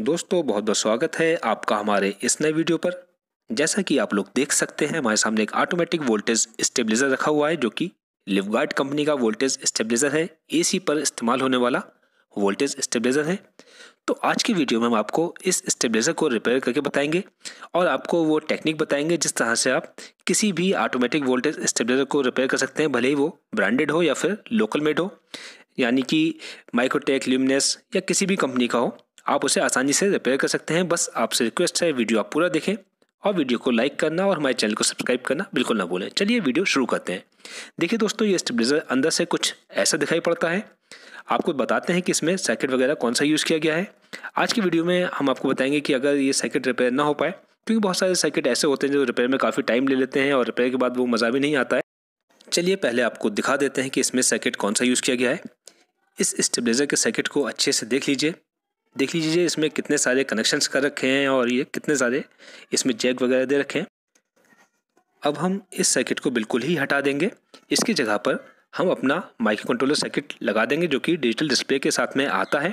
दोस्तों बहुत बहुत स्वागत है आपका हमारे इस नए वीडियो पर जैसा कि आप लोग देख सकते हैं हमारे सामने एक ऑटोमेटिक वोल्टेज स्टेबलाइजर रखा हुआ है जो कि लिवगार्ड कंपनी का वोल्टेज स्टेबलाइजर है एसी पर इस्तेमाल होने वाला वोल्टेज स्टेबलाइजर है तो आज की वीडियो में हम आपको इस स्टेबलाइजर को रिपेयर करके बताएंगे और आपको वो टेक्निक बताएंगे जिस तरह से आप किसी भी ऑटोमेटिक वोल्टेज स्टेबलाइजर को रिपेयर कर सकते हैं भले ही वो ब्रांडेड हो या फिर लोकल मेड हो यानी कि माइक्रोटेक ल्यूमिनस या किसी भी कंपनी का हो आप उसे आसानी से रिपेयर कर सकते हैं बस आपसे रिक्वेस्ट है वीडियो आप पूरा देखें और वीडियो को लाइक करना और हमारे चैनल को सब्सक्राइब करना बिल्कुल ना भूलें चलिए वीडियो शुरू करते हैं देखिए दोस्तों ये स्टेबलाइजर अंदर से कुछ ऐसा दिखाई पड़ता है आपको बताते हैं कि इसमें सैकेट वगैरह कौन सा यूज़ किया गया है आज की वीडियो में हम आपको बताएंगे कि अगर ये सैकेट रिपेयर ना हो पाए क्योंकि बहुत सारे सैकेट ऐसे होते हैं जो रिपेयर में काफ़ी टाइम ले लेते हैं और रिपेयर के बाद वो मज़ा भी नहीं आता है चलिए पहले आपको दिखा देते हैं कि इसमें सैकेट कौन सा यूज़ किया गया है इस स्टेबलाइज़र के सैकेट को अच्छे से देख लीजिए देख लीजिए इसमें कितने सारे कनेक्शंस कर रखे हैं और ये कितने सारे इसमें जैक वगैरह दे रखे हैं अब हम इस सर्किट को बिल्कुल ही हटा देंगे इसकी जगह पर हम अपना माइक्रो कंट्रोलर सर्किट लगा देंगे जो कि डिजिटल डिस्प्ले के साथ में आता है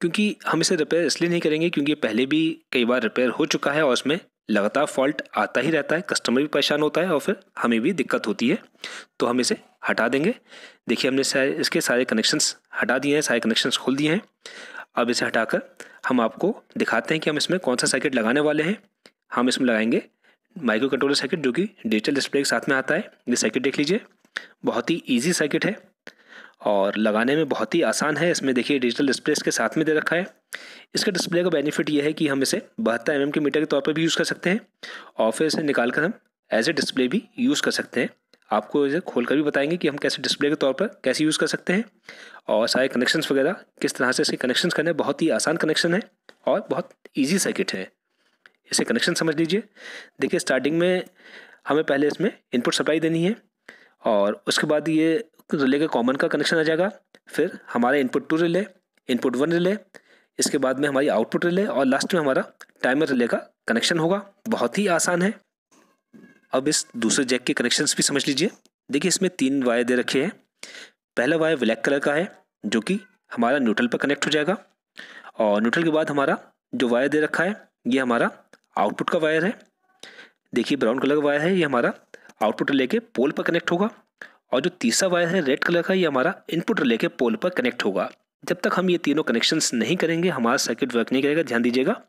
क्योंकि हम इसे रिपेयर इसलिए नहीं करेंगे क्योंकि पहले भी कई बार रिपेयर हो चुका है और उसमें लगातार फॉल्ट आता ही रहता है कस्टमर भी परेशान होता है और फिर हमें भी दिक्कत होती है तो हम इसे हटा देंगे देखिए हमने सारे इसके सारे कनेक्शंस हटा दिए हैं सारे कनेक्शंस खोल दिए हैं अब इसे हटाकर हम आपको दिखाते हैं कि हम इसमें कौन सा सर्किट लगाने वाले हैं हम इसमें लगाएंगे माइक्रो कंट्रोलर सर्किट जो कि डिजिटल डिस्प्ले के साथ में आता है ये सर्किट देख लीजिए बहुत ही ईजी सर्किट है और लगाने में बहुत ही आसान है इसमें देखिए डिजिटल डिस्प्ले इसके साथ में दे रखा है इसका डिस्प्ले का बेनिफिट ये है कि हम इसे बहत्तर एम mm के मीटर के तौर पर भी यूज़ कर सकते हैं और फिर इसे निकाल कर हम एज ए डिस्प्ले भी यूज़ कर सकते हैं आपको इसे खोल कर भी बताएंगे कि हम कैसे डिस्प्ले के तौर पर कैसे यूज़ कर सकते हैं और सारे कनेक्शंस वगैरह किस तरह से इसे कनेक्शंस करने बहुत ही आसान कनेक्शन है और बहुत ईजी सर्किट है इसे कनेक्शन समझ लीजिए देखिए स्टार्टिंग में हमें पहले इसमें इनपुट सप्लाई देनी है और उसके बाद ये रिले का कॉमन का कनेक्शन आ जाएगा फिर हमारा input two relay input one relay इसके बाद में हमारी आउटपुट रिले और लास्ट में हमारा टाइमर रिले का कनेक्शन होगा बहुत ही आसान है अब इस दूसरे जैक के कनेक्शंस भी समझ लीजिए देखिए इसमें तीन वायर दे रखे हैं पहला वायर ब्लैक कलर का है जो कि हमारा न्यूट्रल पर कनेक्ट हो जाएगा और न्यूट्रल के बाद हमारा जो वायर दे रखा है ये हमारा आउटपुट का वायर है देखिए ब्राउन कलर का वायर है ये हमारा आउटपुट ले कर पोल पर कनेक्ट होगा और जो तीसरा वायर है रेड कलर का ये हमारा इनपुट ले कर पोल पर कनेक्ट होगा जब तक हम ये तीनों कनेक्शंस नहीं करेंगे हमारा सर्किट वर्क नहीं करेगा ध्यान दीजिएगा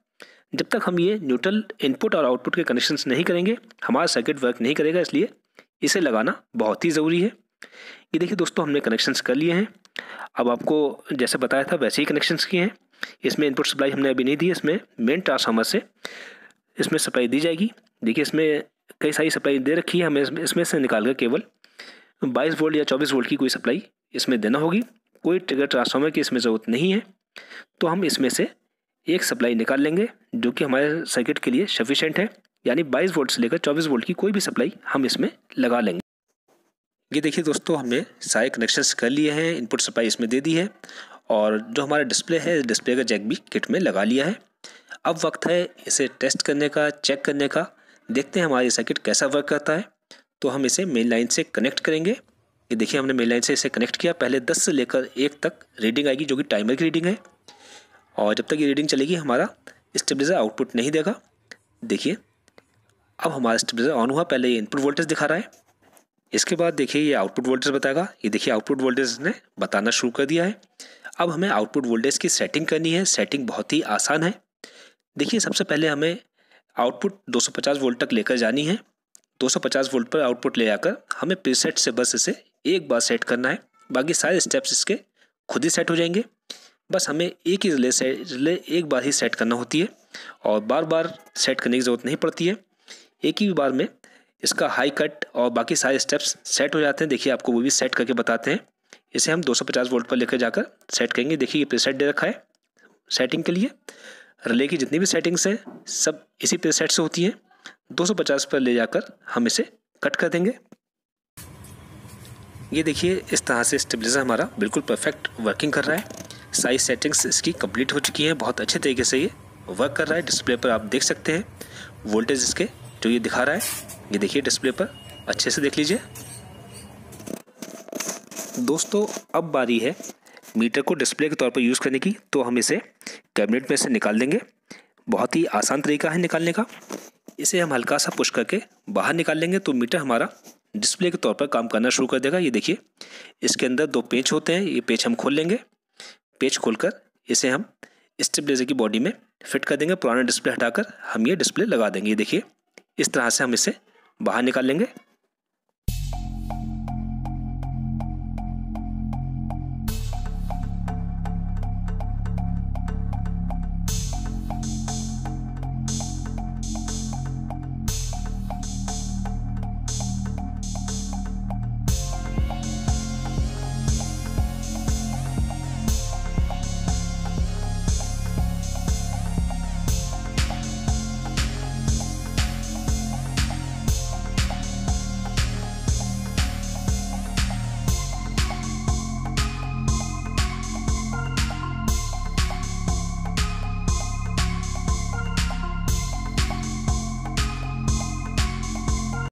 जब तक हम ये न्यूट्रल इनपुट और आउटपुट के कनेक्शन नहीं करेंगे हमारा सर्किट वर्क नहीं करेगा इसलिए इसे लगाना बहुत ही ज़रूरी है ये देखिए दोस्तों हमने कनेक्शंस कर लिए हैं अब आपको जैसे बताया था वैसे ही कनेक्शंस किए हैं इसमें इनपुट सप्लाई हमने अभी नहीं दी इसमें मेन ट्रांसफार्मर से इसमें सप्लाई दी जाएगी देखिए इसमें कई सारी सप्लाई दे रखी है हमें इसमें से निकाल कर केवल बाईस वोल्ट या चौबीस वोल्ट की कोई सप्लाई इसमें देना होगी कोई ट्रिगर ट्रांसफार्मर की इसमें ज़रूरत नहीं है तो हम इसमें से एक सप्लाई निकाल लेंगे जो कि हमारे सर्किट के लिए सफिशेंट है यानी 22 वोल्ट से लेकर 24 वोल्ट की कोई भी सप्लाई हम इसमें लगा लेंगे ये देखिए दोस्तों हमने सारे कनेक्शंस कर लिए हैं इनपुट सप्लाई इसमें दे दी है और जो हमारा डिस्प्ले है डिस्प्ले का जैक भी किट में लगा लिया है अब वक्त है इसे टेस्ट करने का चेक करने का देखते हैं हमारे सर्किट कैसा वर्क करता है तो हम इसे मेन लाइन से कनेक्ट करेंगे ये देखिए हमने मेन लाइन से इसे कनेक्ट किया पहले दस से लेकर एक तक रीडिंग आएगी जो कि टाइमर की रीडिंग है और जब तक ये रीडिंग चलेगी हमारा स्टेबलाइजर आउटपुट नहीं देगा देखिए अब हमारा स्टेबलाइजर ऑन हुआ पहले ये इनपुट वोल्टेज दिखा रहा है इसके बाद देखिए ये आउटपुट वोल्टेज बताएगा ये देखिए आउटपुट वोल्टेज ने बताना शुरू कर दिया है अब हमें आउटपुट वोल्टेज की सेटिंग करनी है सेटिंग बहुत ही आसान है देखिए सबसे पहले हमें आउटपुट 250 वोल्ट तक लेकर जानी है 250 वोल्ट पर आउटपुट ले आकर हमें प्रीसेट से बस इसे एक बार सेट करना है बाकी सारे स्टेप्स इसके खुद ही सेट हो जाएंगे बस हमें एक ही रिले से रिले एक बार ही सेट करना होती है और बार बार सेट करने की ज़रूरत नहीं पड़ती है एक ही बार में इसका हाई कट और बाकी सारे स्टेप्स सेट हो जाते हैं देखिए आपको वो भी सेट करके बताते हैं इसे हम 250 वोल्ट पर लेकर जाकर सेट करेंगे देखिए ये प्रीसेट दे रखा है सेटिंग के लिए रिले की जितनी भी सेटिंग्स हैं सब इसी प्रीसेट से होती हैं 250 पर ले जाकर हम इसे कट कर देंगे ये देखिए इस तरह से स्टेबलाइज़र हमारा बिल्कुल परफेक्ट वर्किंग कर रहा है सारी सेटिंग्स इसकी कंप्लीट हो चुकी है बहुत अच्छे तरीके से ये वर्क कर रहा है डिस्प्ले पर आप देख सकते हैं वोल्टेज इसके जो ये दिखा रहा है ये देखिए डिस्प्ले पर अच्छे से देख लीजिए दोस्तों अब बारी है मीटर को डिस्प्ले के तौर पर यूज़ करने की तो हम इसे कैबिनेट में से निकाल देंगे बहुत ही आसान तरीका है निकालने का इसे हम हल्का सा पुश करके बाहर निकाल लेंगे तो मीटर हमारा डिस्प्ले के तौर पर काम करना शुरू कर देगा ये देखिए इसके अंदर दो पेच होते हैं ये पेच हम खोल लेंगे पेज खोलकर इसे हम स्टेबलाइजर की बॉडी में फिट कर देंगे पुराना डिस्प्ले हटाकर हम ये डिस्प्ले लगा देंगे ये देखिए इस तरह से हम इसे बाहर निकाल लेंगे